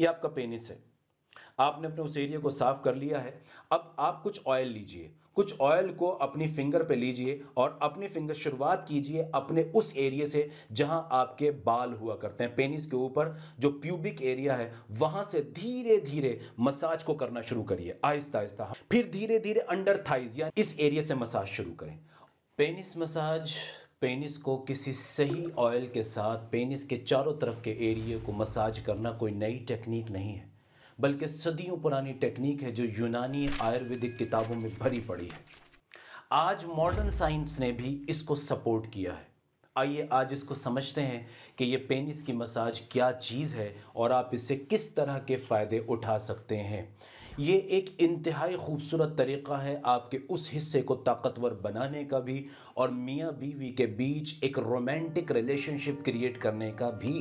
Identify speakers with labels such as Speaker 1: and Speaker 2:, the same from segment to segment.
Speaker 1: ये आपका पेनिस है आपने अपने उस एरिया को साफ कर लिया है अब आप कुछ ऑयल लीजिए कुछ ऑयल को अपनी फिंगर पे लीजिए और अपनी फिंगर शुरुआत कीजिए अपने उस एरिया से जहां आपके बाल हुआ करते हैं पेनिस के ऊपर जो प्यूबिक एरिया है वहां से धीरे धीरे मसाज को करना शुरू करिए आहिस्ता आहिस्ता फिर धीरे धीरे अंडर थाइज या इस एरिया से मसाज शुरू करें पेनिस मसाज पेनिस को किसी सही ऑयल के साथ पेनिस के चारों तरफ के एरिए को मसाज करना कोई नई टेक्निक नहीं है बल्कि सदियों पुरानी टेक्निक है जो यूनानी आयुर्वेदिक किताबों में भरी पड़ी है आज मॉडर्न साइंस ने भी इसको सपोर्ट किया है आइए आज इसको समझते हैं कि ये पेनिस की मसाज क्या चीज़ है और आप इससे किस तरह के फ़ायदे उठा सकते हैं ये एक इंतहाई खूबसूरत तरीक़ा है आपके उस हिस्से को ताकतवर बनाने का भी और मियाँ बीवी के बीच एक रोमांटिक रिलेशनशिप क्रिएट करने का भी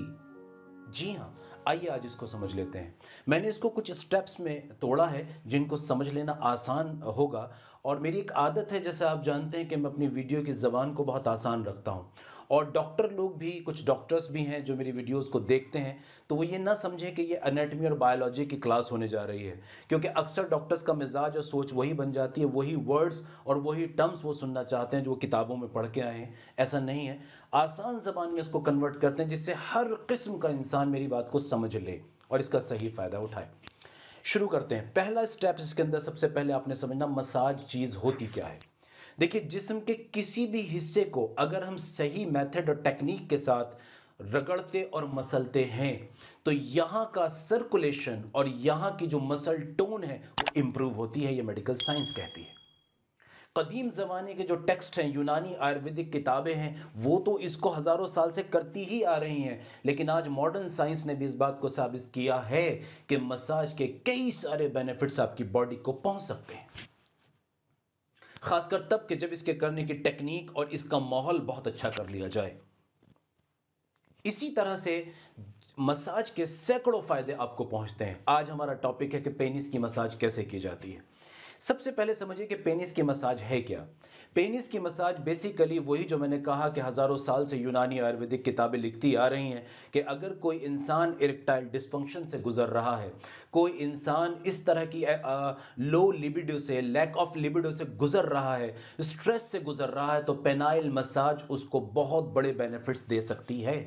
Speaker 1: जी हाँ आइए आज इसको समझ लेते हैं मैंने इसको कुछ स्टेप्स में तोड़ा है जिनको समझ लेना आसान होगा और मेरी एक आदत है जैसे आप जानते हैं कि मैं अपनी वीडियो की ज़बान को बहुत आसान रखता हूँ और डॉक्टर लोग भी कुछ डॉक्टर्स भी हैं जो मेरी वीडियोस को देखते हैं तो वो ये ना समझें कि ये अनेटमी और बायोलॉजी की क्लास होने जा रही है क्योंकि अक्सर डॉक्टर्स का मिजाज और सोच वही बन जाती है वही वर्ड्स और वही टर्म्स वो सुनना चाहते हैं जो किताबों में पढ़ के आए हैं ऐसा नहीं है आसान जबान में इसको कन्वर्ट करते हैं जिससे हर किस्म का इंसान मेरी बात को समझ ले और इसका सही फ़ायदा उठाए शुरू करते हैं पहला स्टेप इसके अंदर सबसे पहले आपने समझना मसाज चीज़ होती क्या है देखिए जिस्म के किसी भी हिस्से को अगर हम सही मेथड और टेक्निक के साथ रगड़ते और मसलते हैं तो यहाँ का सर्कुलेशन और यहाँ की जो मसल टोन है वो इम्प्रूव होती है ये मेडिकल साइंस कहती है कदीम ज़माने के जो टेक्स्ट हैं यूनानी आयुर्वेदिक किताबें हैं वो तो इसको हज़ारों साल से करती ही आ रही हैं लेकिन आज मॉडर्न साइंस ने भी इस बात को साबित किया है कि मसाज के कई सारे बेनिफिट्स आपकी बॉडी को पहुंच सकते हैं खासकर तब कि जब इसके करने की टेक्निक और इसका माहौल बहुत अच्छा कर लिया जाए इसी तरह से मसाज के सैकड़ों फ़ायदे आपको पहुंचते हैं आज हमारा टॉपिक है कि पेनिस की मसाज कैसे की जाती है सबसे पहले समझिए कि पेनिस की मसाज है क्या पेनिस की मसाज बेसिकली वही जो मैंने कहा कि हज़ारों साल से यूनानी आयुर्वेदिक किताबें लिखती आ रही हैं कि अगर कोई इंसान इरेक्टाइल डिस्फंक्शन से गुजर रहा है कोई इंसान इस तरह की आ, लो लिबिडो से लैक ऑफ लिबिडो से गुजर रहा है स्ट्रेस से गुजर रहा है तो पेनाइल मसाज उसको बहुत बड़े बेनिफिट्स दे सकती है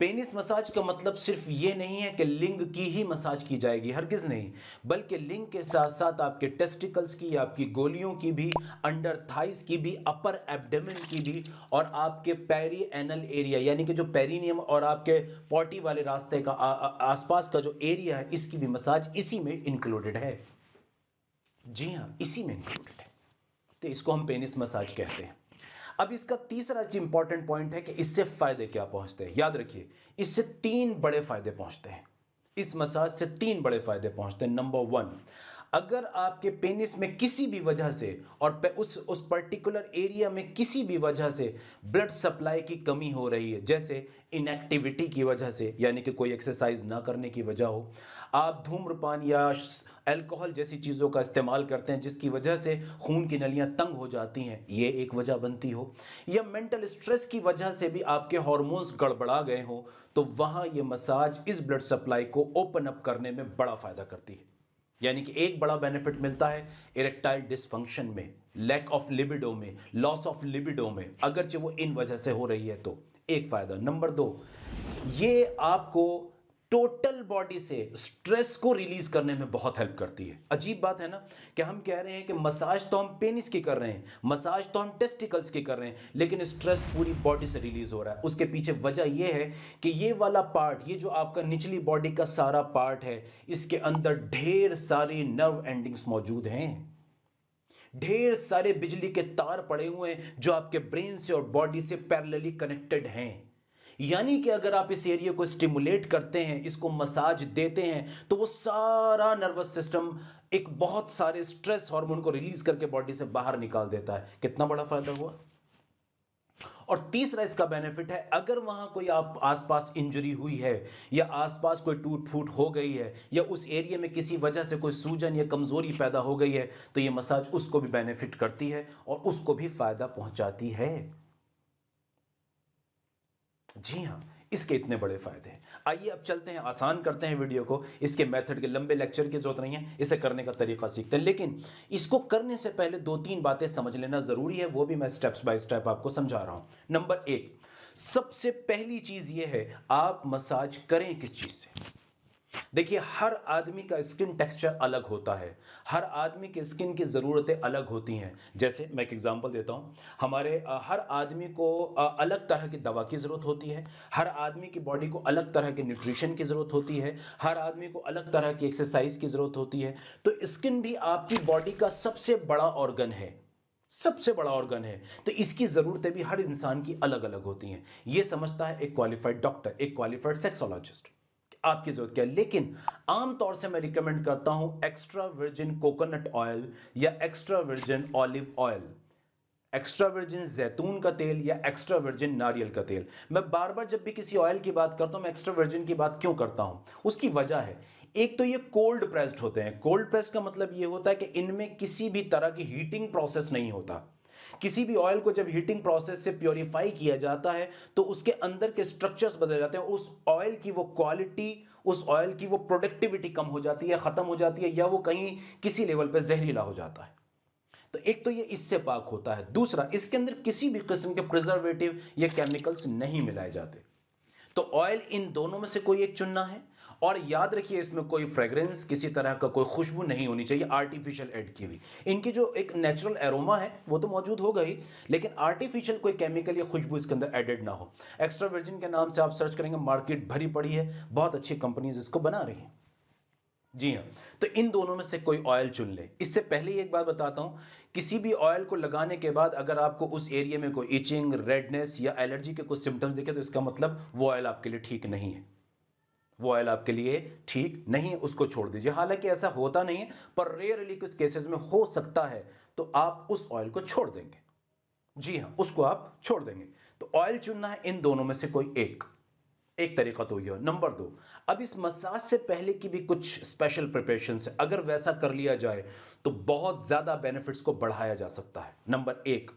Speaker 1: पेनिस मसाज का मतलब सिर्फ ये नहीं है कि लिंग की ही मसाज की जाएगी हरगिज नहीं बल्कि लिंग के साथ साथ आपके टेस्टिकल्स की आपकी गोलियों की भी अंडर थाइस की भी अपर एबडमिन की भी और आपके पैरी एनल एरिया यानी कि जो पेरीनियम और आपके पॉटी वाले रास्ते का आसपास का जो एरिया है इसकी भी मसाज इसी में इंक्लूडेड है जी हाँ इसी में इंक्लूडेड है तो इसको हम पेनिस मसाज कहते हैं अब इसका तीसरा इंपॉर्टेंट पॉइंट है कि इससे फायदे क्या पहुंचते हैं याद रखिए इससे तीन बड़े फायदे पहुंचते हैं इस मसाज से तीन बड़े फायदे पहुंचते हैं नंबर वन अगर आपके पेनिस में किसी भी वजह से और उस उस पर्टिकुलर एरिया में किसी भी वजह से ब्लड सप्लाई की कमी हो रही है जैसे इनएक्टिविटी की वजह से यानी कि कोई एक्सरसाइज ना करने की वजह हो आप धूम्रपान या अल्कोहल जैसी चीज़ों का इस्तेमाल करते हैं जिसकी वजह से खून की नलियाँ तंग हो जाती हैं ये एक वजह बनती हो या मेंटल स्ट्रेस की वजह से भी आपके हॉर्मोन्स गड़बड़ा गए हों तो वहाँ ये मसाज इस ब्लड सप्लाई को ओपन अप करने में बड़ा फ़ायदा करती है यानी कि एक बड़ा बेनिफिट मिलता है इरेक्टाइल डिसफंक्शन में लैक ऑफ लिबिडो में लॉस ऑफ लिबिडो में अगरचे वो इन वजह से हो रही है तो एक फ़ायदा नंबर दो ये आपको टोटल बॉडी से स्ट्रेस को रिलीज करने में बहुत हेल्प करती है अजीब बात है ना कि हम कह रहे हैं कि मसाज तो हम पेनिस की कर रहे हैं मसाज तो हम टेस्टिकल्स की कर रहे हैं लेकिन स्ट्रेस पूरी बॉडी से रिलीज हो रहा है उसके पीछे वजह यह है कि ये वाला पार्ट ये जो आपका निचली बॉडी का सारा पार्ट है इसके अंदर ढेर सारी नर्व एंडिंग्स मौजूद हैं ढेर सारे बिजली के तार पड़े हुए हैं जो आपके ब्रेन से और बॉडी से पैरलली कनेक्टेड हैं यानी कि अगर आप इस एरिया को स्टिमुलेट करते हैं इसको मसाज देते हैं तो वो सारा नर्वस सिस्टम एक बहुत सारे स्ट्रेस हार्मोन को रिलीज करके बॉडी से बाहर निकाल देता है कितना बड़ा फायदा हुआ और तीसरा इसका बेनिफिट है अगर वहां कोई आप आसपास इंजरी हुई है या आसपास कोई टूट फूट हो गई है या उस एरिया में किसी वजह से कोई सूजन या कमजोरी पैदा हो गई है तो ये मसाज उसको भी बेनिफिट करती है और उसको भी फायदा पहुंचाती है जी हाँ इसके इतने बड़े फायदे हैं आइए अब चलते हैं आसान करते हैं वीडियो को इसके मेथड के लंबे लेक्चर की जरूरत नहीं है इसे करने का तरीका सीखते हैं लेकिन इसको करने से पहले दो तीन बातें समझ लेना ज़रूरी है वो भी मैं स्टेप्स बाय स्टेप आपको समझा रहा हूं नंबर एक सबसे पहली चीज़ ये है आप मसाज करें किस चीज़ से देखिए हर आदमी का स्किन टेक्सचर अलग होता है हर आदमी की स्किन की ज़रूरतें अलग होती हैं जैसे मैं एक एग्जांपल देता हूँ हमारे हर आदमी को अलग तरह की दवा की ज़रूरत होती है हर आदमी की बॉडी को अलग तरह के न्यूट्रिशन की ज़रूरत होती है हर आदमी को अलग तरह की एक्सरसाइज की ज़रूरत होती है तो स्किन भी आपकी बॉडी का सबसे बड़ा ऑर्गन है सबसे बड़ा ऑर्गन है तो इसकी ज़रूरतें भी हर इंसान की अलग अलग होती हैं ये समझता है एक क्वालिफाइड डॉक्टर एक क्वालिफाइड सेक्सोलॉजिस्ट आपकी ज़रूरत क्या है लेकिन आमतौर से मैं रिकमेंड करता हूँ एक्स्ट्रा वर्जिन कोकोनट ऑयल या extra virgin olive oil extra virgin जैतून का तेल या एक्स्ट्रा वर्जिन नारियल का तेल मैं बार बार जब भी किसी ऑयल की बात करता हूँ मैं एक्स्ट्रा वर्जिन की बात क्यों करता हूँ उसकी वजह है एक तो ये कोल्ड प्रेस्ड होते हैं कोल्ड प्रेस का मतलब ये होता है कि इनमें किसी भी तरह की हीटिंग प्रोसेस नहीं होता किसी भी ऑयल को जब हीटिंग प्रोसेस से प्योरीफाई किया जाता है तो उसके अंदर के स्ट्रक्चर्स बदल जाते हैं उस ऑयल की वो क्वालिटी उस ऑयल की वो प्रोडक्टिविटी कम हो जाती है ख़त्म हो जाती है या वो कहीं किसी लेवल पर जहरीला हो जाता है तो एक तो ये इससे पाक होता है दूसरा इसके अंदर किसी भी किस्म के प्रिजर्वेटिव या केमिकल्स नहीं मिलाए जाते तो ऑयल इन दोनों में से कोई एक चुनना है और याद रखिए इसमें कोई फ्रेगरेंस किसी तरह का कोई खुशबू नहीं होनी चाहिए आर्टिफिशियल एड की हुई इनकी जो एक नेचुरल एरोमा है वो तो मौजूद होगा ही लेकिन आर्टिफिशियल कोई केमिकल या खुशबू इसके अंदर एडेड ना हो एक्स्ट्रा वर्जिन के नाम से आप सर्च करेंगे मार्केट भरी पड़ी है बहुत अच्छी कंपनीज इसको बना रही हैं जी हाँ तो इन दोनों में से कोई ऑयल चुन ले इससे पहले ही एक बात बताता हूँ किसी भी ऑयल को लगाने के बाद अगर आपको उस एरिया में कोई इचिंग रेडनेस या एलर्जी के कुछ सिम्टम्स दिखे तो इसका मतलब वो ऑयल आपके लिए ठीक नहीं है वो ऑयल आपके लिए ठीक नहीं है उसको छोड़ दीजिए हालांकि ऐसा होता नहीं है पर रेयरली कुछ केसेस में हो सकता है तो आप उस ऑयल को छोड़ देंगे जी हाँ उसको आप छोड़ देंगे तो ऑयल चुनना है इन दोनों में से कोई एक एक तरीका तो यह नंबर दो अब इस मसाज से पहले की भी कुछ स्पेशल प्रिपरेशन है अगर वैसा कर लिया जाए तो बहुत ज़्यादा बेनिफिट्स को बढ़ाया जा सकता है नंबर एक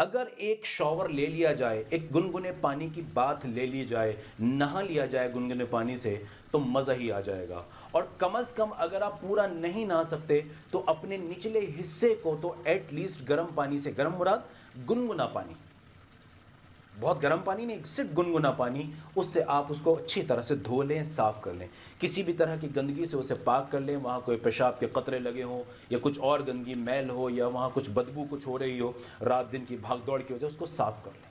Speaker 1: अगर एक शॉवर ले लिया जाए एक गुनगुने पानी की बात ले ली जाए नहा लिया जाए गुनगुने पानी से तो मज़ा ही आ जाएगा और कम अज़ कम अगर आप पूरा नहीं नहा सकते तो अपने निचले हिस्से को तो एटलीस्ट गर्म पानी से गर्म मुराद गुनगुना पानी बहुत गर्म पानी नहीं सिर्फ गुनगुना पानी उससे आप उसको अच्छी तरह से धो लें साफ़ कर लें किसी भी तरह की गंदगी से उसे पाक कर लें वहाँ कोई पेशाब के कतरे लगे हों या कुछ और गंदगी मैल हो या वहाँ कुछ बदबू कुछ हो रही हो रात दिन की भाग दौड़ की वजह उसको साफ़ कर लें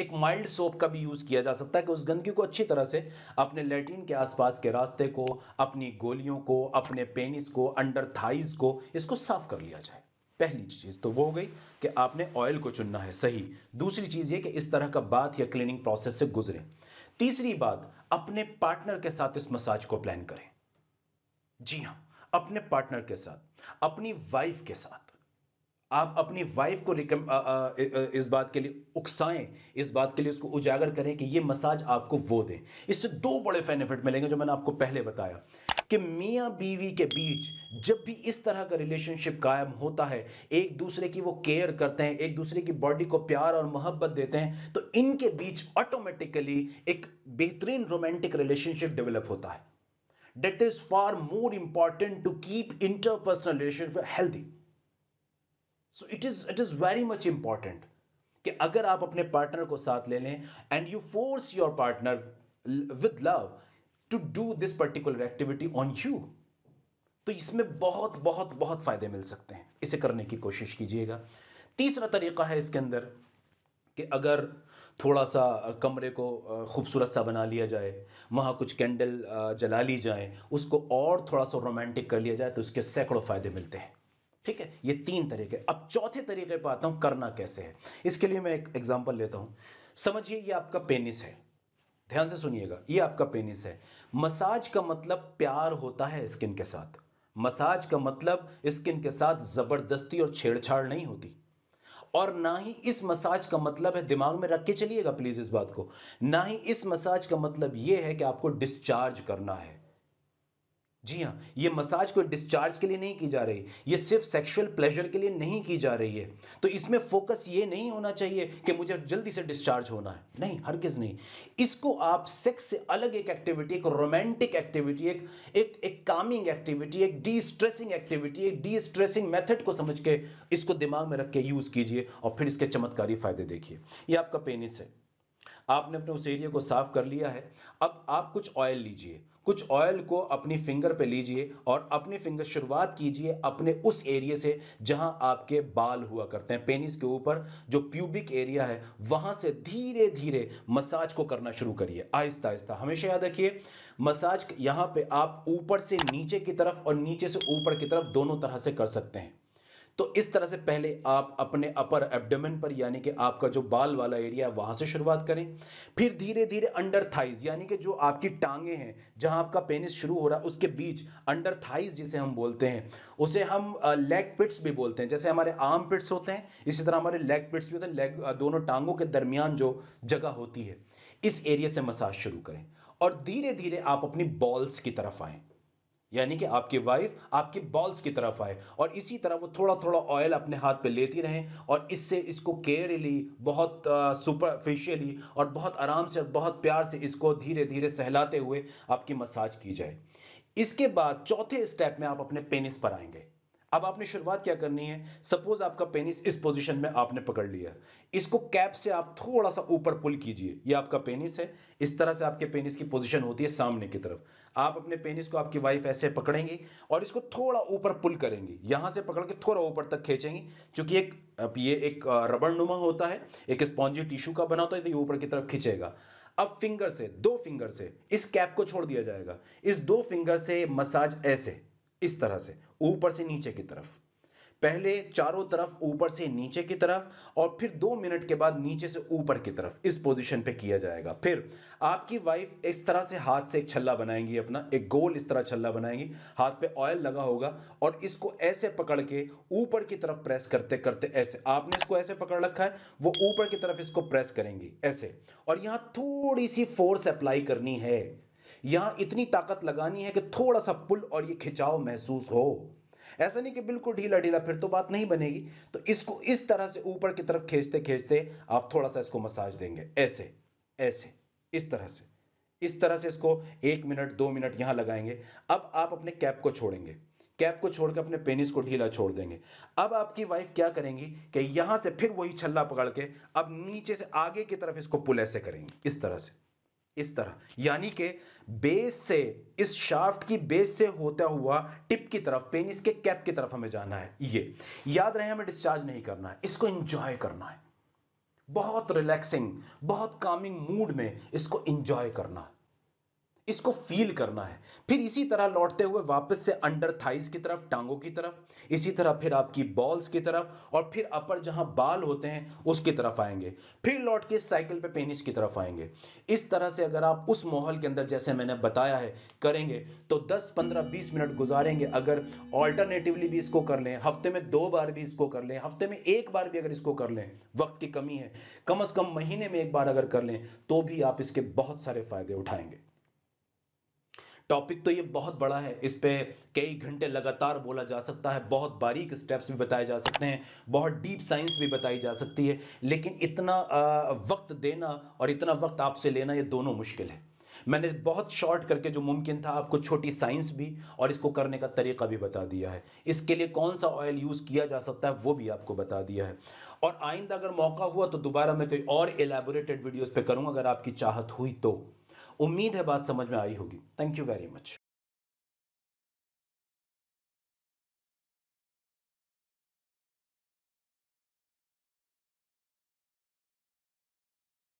Speaker 1: एक माइल्ड सोप का भी यूज़ किया जा सकता है कि उस गंदगी को अच्छी तरह से अपने लेट्रिन के आसपास के रास्ते को अपनी गोलियों को अपने पेनिस को अंडर थाइज को इसको साफ़ कर लिया जाए पहली चीज़ तो वो हो गई कि आपने ऑयल को चुनना है सही दूसरी चीज़ ये कि इस तरह का बात या क्लीनिंग प्रोसेस से गुजरें तीसरी बात अपने पार्टनर के साथ इस मसाज को प्लान करें जी हाँ अपने पार्टनर के साथ अपनी वाइफ के साथ आप अपनी वाइफ को आ, आ, आ, इस बात के लिए उकसाएं इस बात के लिए उसको उजागर करें कि ये मसाज आपको वो दें इससे दो बड़े बेनिफिट मिलेंगे जो मैंने आपको पहले बताया कि मियाँ बीवी के बीच जब भी इस तरह का रिलेशनशिप कायम होता है एक दूसरे की वो केयर करते हैं एक दूसरे की बॉडी को प्यार और मोहब्बत देते हैं तो इनके बीच ऑटोमेटिकली एक बेहतरीन रोमांटिक रिलेशनशिप डेवलप होता है that is far more important to keep interpersonal relationship healthy so it is it is very much important कि अगर आप अपने पार्टनर को साथ ले लें and you force your partner with love to do this particular activity on you तो इसमें बहुत बहुत बहुत फ़ायदे मिल सकते हैं इसे करने की कोशिश कीजिएगा तीसरा तरीका है इसके अंदर कि अगर थोड़ा सा कमरे को खूबसूरत सा बना लिया जाए वहाँ कुछ कैंडल जला ली जाए उसको और थोड़ा सा रोमांटिक कर लिया जाए तो उसके सैकड़ों फ़ायदे मिलते हैं ठीक है ये तीन तरीके अब चौथे तरीके पर आता हूँ करना कैसे है इसके लिए मैं एक एग्जाम्पल लेता हूँ समझिए ये आपका पेनिस है ध्यान से सुनिएगा ये आपका पेनिस है मसाज का मतलब प्यार होता है स्किन के साथ मसाज का मतलब स्किन के साथ ज़बरदस्ती और छेड़छाड़ नहीं होती और ना ही इस मसाज का मतलब है दिमाग में रख के चलिएगा प्लीज़ इस बात को ना ही इस मसाज का मतलब यह है कि आपको डिस्चार्ज करना है जी हाँ ये मसाज कोई डिस्चार्ज के लिए नहीं की जा रही ये सिर्फ सेक्सुअल प्लेजर के लिए नहीं की जा रही है तो इसमें फोकस ये नहीं होना चाहिए कि मुझे जल्दी से डिस्चार्ज होना है नहीं हर किस नहीं इसको आप सेक्स से अलग एक एक्टिविटी एक रोमांटिक एक्टिविटी एक एक एक कामिंग एक्टिविटी एक डी स्ट्रेसिंग एक्टिविटी एक डी स्ट्रेसिंग मैथड को समझ के इसको दिमाग में रख के यूज़ कीजिए और फिर इसके चमत्कारी फ़ायदे देखिए ये आपका पेनिस है आपने अपने उस एरिया को साफ़ कर लिया है अब आप कुछ ऑयल लीजिए कुछ ऑयल को अपनी फिंगर पे लीजिए और अपनी फिंगर शुरुआत कीजिए अपने उस एरिया से जहां आपके बाल हुआ करते हैं पेनिस के ऊपर जो प्यूबिक एरिया है वहां से धीरे धीरे मसाज को करना शुरू करिए आहिस्ता आहिस्ता हमेशा याद रखिए मसाज यहाँ पे आप ऊपर से नीचे की तरफ और नीचे से ऊपर की तरफ दोनों तरह से कर सकते हैं तो इस तरह से पहले आप अपने अपर एब्डोमेन पर यानी कि आपका जो बाल वाला एरिया है वहाँ से शुरुआत करें फिर धीरे धीरे अंडर थाइज यानी कि जो आपकी टांगे हैं जहाँ आपका पेनिस शुरू हो रहा है उसके बीच अंडर थाइज जिसे हम बोलते हैं उसे हम लेग पिट्स भी बोलते हैं जैसे हमारे आर्म पिट्स होते हैं इसी तरह हमारे लेग पिट्स भी होते हैं लेग दोनों टांगों के दरमियान जो जगह होती है इस एरिया से मसाज शुरू करें और धीरे धीरे आप अपनी बॉल्स की तरफ आएँ यानी कि आपकी वाइफ आपके बॉल्स की तरफ आए और इसी तरह वो थोड़ा थोड़ा ऑयल अपने हाथ पे लेती रहें और इससे इसको केयरली बहुत सुपरफिशियली और बहुत आराम से और बहुत प्यार से इसको धीरे धीरे सहलाते हुए आपकी मसाज की जाए इसके बाद चौथे स्टेप में आप अपने पेनिस पर आएंगे अब आपने शुरुआत क्या करनी है सपोज आपका पेनिस इस पोजीशन में आपने पकड़ लिया इसको कैप से आप थोड़ा सा ऊपर पुल कीजिए ये आपका पेनिस है इस तरह से आपके पेनिस की पोजीशन होती है सामने की तरफ आप अपने पेनिस को आपकी वाइफ ऐसे पकड़ेंगी और इसको थोड़ा ऊपर पुल करेंगी यहाँ से पकड़ के थोड़ा ऊपर तक खींचेंगी चूंकि एक ये एक रबड़ नुमा होता है एक स्पॉन्जी टिश्यू का बना होता है तो ये ऊपर की तरफ खींचेगा अब फिंगर से दो फिंगर से इस कैप को छोड़ दिया जाएगा इस दो फिंगर से मसाज ऐसे इस तरह से ऊपर से नीचे की तरफ पहले चारों तरफ ऊपर से नीचे की तरफ और फिर दो मिनट के बाद नीचे से ऊपर की तरफ इस पोजीशन पे किया जाएगा फिर आपकी वाइफ इस तरह से हाथ से एक छल्ला बनाएंगी अपना एक गोल इस तरह छल्ला बनाएंगी हाथ पे ऑयल लगा होगा और इसको ऐसे पकड़ के ऊपर की तरफ प्रेस करते करते ऐसे आपने इसको ऐसे पकड़ रखा है वो ऊपर की तरफ इसको प्रेस करेंगी ऐसे और यहाँ थोड़ी सी फोर्स अप्लाई करनी है यहाँ इतनी ताकत लगानी है कि थोड़ा सा पुल और ये खिंचाव महसूस हो ऐसा नहीं कि बिल्कुल ढीला ढीला फिर तो बात नहीं बनेगी तो इसको इस तरह से ऊपर की तरफ खींचते खींचते आप थोड़ा सा इसको मसाज देंगे ऐसे ऐसे इस तरह से इस तरह से इसको एक मिनट दो मिनट यहाँ लगाएंगे अब आप अपने कैप को छोड़ेंगे कैप को छोड़कर अपने पेनिस को ढीला छोड़ देंगे अब आपकी वाइफ क्या करेंगी कि यहाँ से फिर वही छल्ला पकड़ के अब नीचे से आगे की तरफ इसको पुल ऐसे करेंगे इस तरह से इस तरह यानी कि बेस से इस शाफ्ट की बेस से होता हुआ टिप की तरफ पेनिस के कैप की तरफ हमें जाना है ये याद रहे हमें डिस्चार्ज नहीं करना है इसको इंजॉय करना है बहुत रिलैक्सिंग बहुत कामिंग मूड में इसको इंजॉय करना है इसको फील करना है फिर इसी तरह लौटते हुए वापस से अंडर थाइस की तरफ टांगों की तरफ इसी तरह फिर आपकी बॉल्स की तरफ और फिर अपर जहां बाल होते हैं उसकी तरफ आएंगे फिर लौट के साइकिल पे पेनिस की तरफ आएंगे इस तरह से अगर आप उस माहौल के अंदर जैसे मैंने बताया है करेंगे तो 10 15 20 मिनट गुजारेंगे अगर ऑल्टरनेटिवली भी इसको कर लें हफ्ते में दो बार भी इसको कर लें हफ्ते में एक बार भी अगर इसको कर लें वक्त की कमी है कम अज़ कम महीने में एक बार अगर कर लें तो भी आप इसके बहुत सारे फ़ायदे उठाएंगे टॉपिक तो ये बहुत बड़ा है इस पर कई घंटे लगातार बोला जा सकता है बहुत बारीक स्टेप्स भी बताए जा सकते हैं बहुत डीप साइंस भी बताई जा सकती है लेकिन इतना वक्त देना और इतना वक्त आपसे लेना ये दोनों मुश्किल है मैंने बहुत शॉर्ट करके जो मुमकिन था आपको छोटी साइंस भी और इसको करने का तरीका भी बता दिया है इसके लिए कौन सा ऑयल यूज़ किया जा सकता है वो भी आपको बता दिया है और आइंदा अगर मौका हुआ तो दोबारा मैं कोई और एलेबोरेटेड वीडियोज़ पर करूँगा अगर आपकी चाहत हुई तो उम्मीद है बात समझ में आई होगी थैंक यू वेरी मच